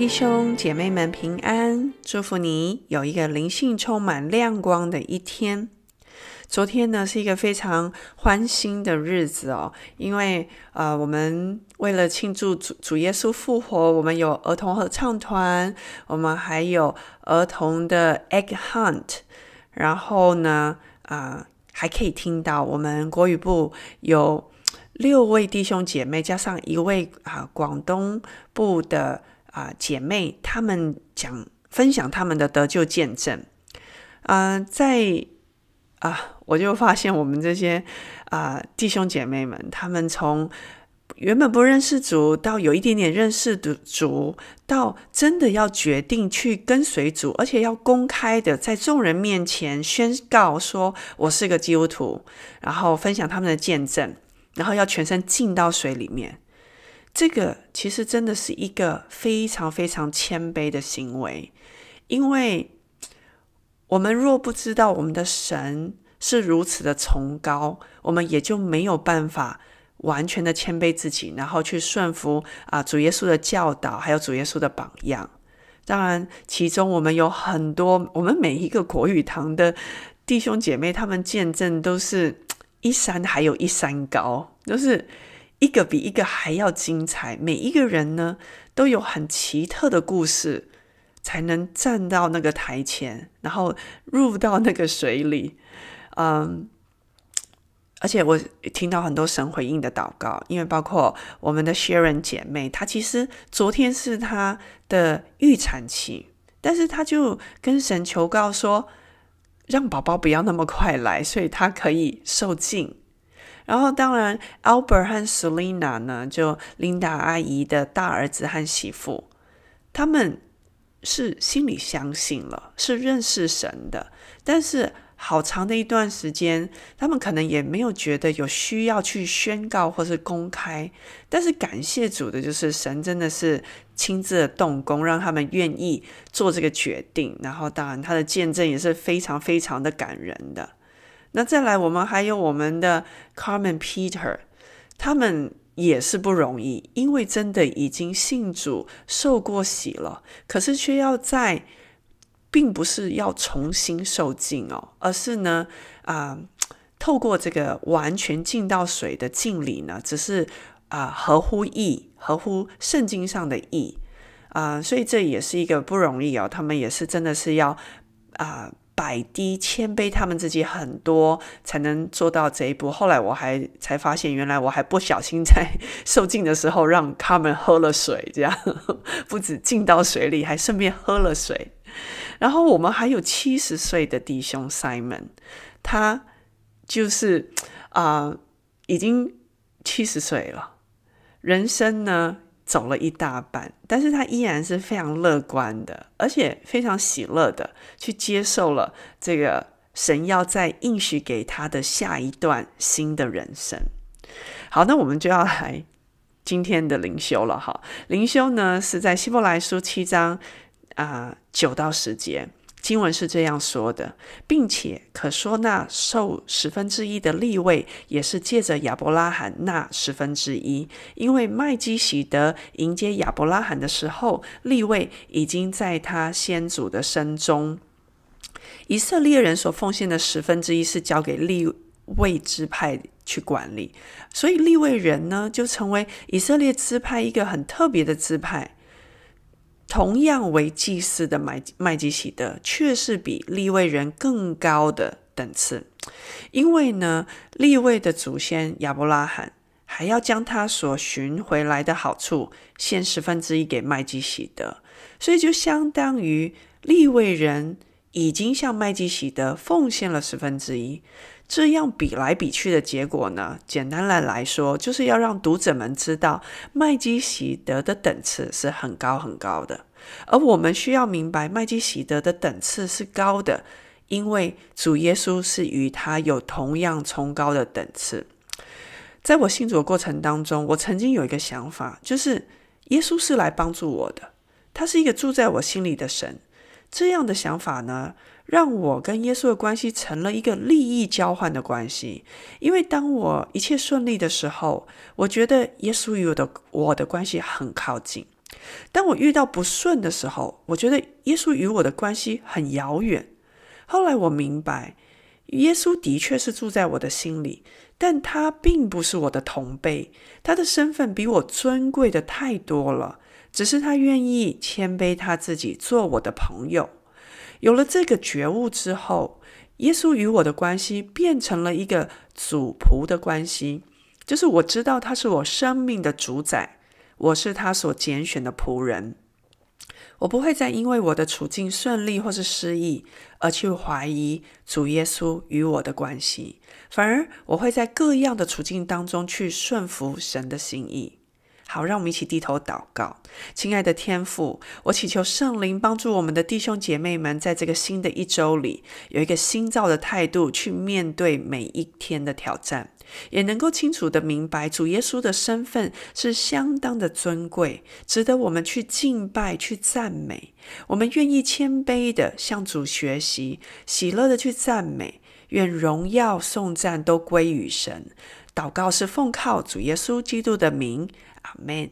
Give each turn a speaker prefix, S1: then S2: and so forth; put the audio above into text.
S1: 弟兄姐妹们平安，祝福你有一个灵性充满亮光的一天。昨天呢是一个非常欢欣的日子哦，因为呃，我们为了庆祝主主耶稣复活，我们有儿童合唱团，我们还有儿童的 egg hunt，然后呢啊还可以听到我们国语部有六位弟兄姐妹，加上一位啊广东部的。啊，姐妹，她们讲分享她们的得救见证，嗯，在啊，我就发现我们这些啊弟兄姐妹们，他们从原本不认识主，到有一点点认识的主到真的要决定去跟随主，而且要公开的在众人面前宣告说我是个基督徒，然后分享他们的见证，然后要全身浸到水里面。这个其实真的是一个非常非常谦卑的行为，因为我们若不知道我们的神是如此的崇高，我们也就没有办法完全的谦卑自己，然后去顺服啊主耶稣的教导，还有主耶稣的榜样。当然，其中我们有很多，我们每一个国语堂的弟兄姐妹，他们见证都是一山还有一山高，都是。一个比一个还要精彩，每一个人呢都有很奇特的故事，才能站到那个台前，然后入到那个水里。嗯，而且我听到很多神回应的祷告，因为包括我们的 Sharon 姐妹，她其实昨天是她的预产期，但是她就跟神求告说，让宝宝不要那么快来，所以她可以受尽。然后，当然，Albert 和 Selina 呢，就 Linda 阿姨的大儿子和媳妇，他们是心里相信了，是认识神的，但是好长的一段时间，他们可能也没有觉得有需要去宣告或是公开。但是感谢主的，就是神真的是亲自的动工，让他们愿意做这个决定。然后，当然，他的见证也是非常非常的感人的。那再来，我们还有我们的 Carmen Peter，他们也是不容易，因为真的已经信主受过洗了，可是却要在，并不是要重新受浸哦，而是呢啊，透过这个完全浸到水的敬礼呢，只是啊合乎意，合乎圣经上的意啊，所以这也是一个不容易哦。他们也是真的是要啊。百滴千杯，他们自己很多才能做到这一步。后来我还才发现，原来我还不小心在受浸的时候让他们喝了水，这样 不止浸到水里，还顺便喝了水。然后我们还有七十岁的弟兄 Simon，他就是啊，已经七十岁了，人生呢。走了一大半，但是他依然是非常乐观的，而且非常喜乐的，去接受了这个神要再应许给他的下一段新的人生。好，那我们就要来今天的灵修了哈。灵修呢是在希伯来书七章啊九到十节。新闻是这样说的，并且可说，那受十分之一的利位，也是借着亚伯拉罕那十分之一，因为麦基喜德迎接亚伯拉罕的时候，利位已经在他先祖的身中。以色列人所奉献的十分之一是交给利位支派去管理，所以利位人呢，就成为以色列支派一个很特别的支派。同样为祭祀的麦麦基喜德，却是比利位人更高的等次，因为呢，利位的祖先亚伯拉罕还要将他所寻回来的好处献十分之一给麦基喜德，所以就相当于利位人已经向麦基喜德奉献了十分之一。这样比来比去的结果呢？简单来来说，就是要让读者们知道麦基洗德的等次是很高很高的。而我们需要明白麦基洗德的等次是高的，因为主耶稣是与他有同样崇高的等次。在我信主的过程当中，我曾经有一个想法，就是耶稣是来帮助我的，他是一个住在我心里的神。这样的想法呢？让我跟耶稣的关系成了一个利益交换的关系，因为当我一切顺利的时候，我觉得耶稣与我的我的关系很靠近；当我遇到不顺的时候，我觉得耶稣与我的关系很遥远。后来我明白，耶稣的确是住在我的心里，但他并不是我的同辈，他的身份比我尊贵的太多了。只是他愿意谦卑他自己，做我的朋友。有了这个觉悟之后，耶稣与我的关系变成了一个主仆的关系，就是我知道他是我生命的主宰，我是他所拣选的仆人。我不会再因为我的处境顺利或是失意而去怀疑主耶稣与我的关系，反而我会在各样的处境当中去顺服神的心意。好，让我们一起低头祷告，亲爱的天父，我祈求圣灵帮助我们的弟兄姐妹们，在这个新的一周里，有一个新造的态度去面对每一天的挑战，也能够清楚的明白主耶稣的身份是相当的尊贵，值得我们去敬拜、去赞美。我们愿意谦卑的向主学习，喜乐的去赞美，愿荣耀、颂赞都归于神。祷告是奉靠主耶稣基督的名，阿门。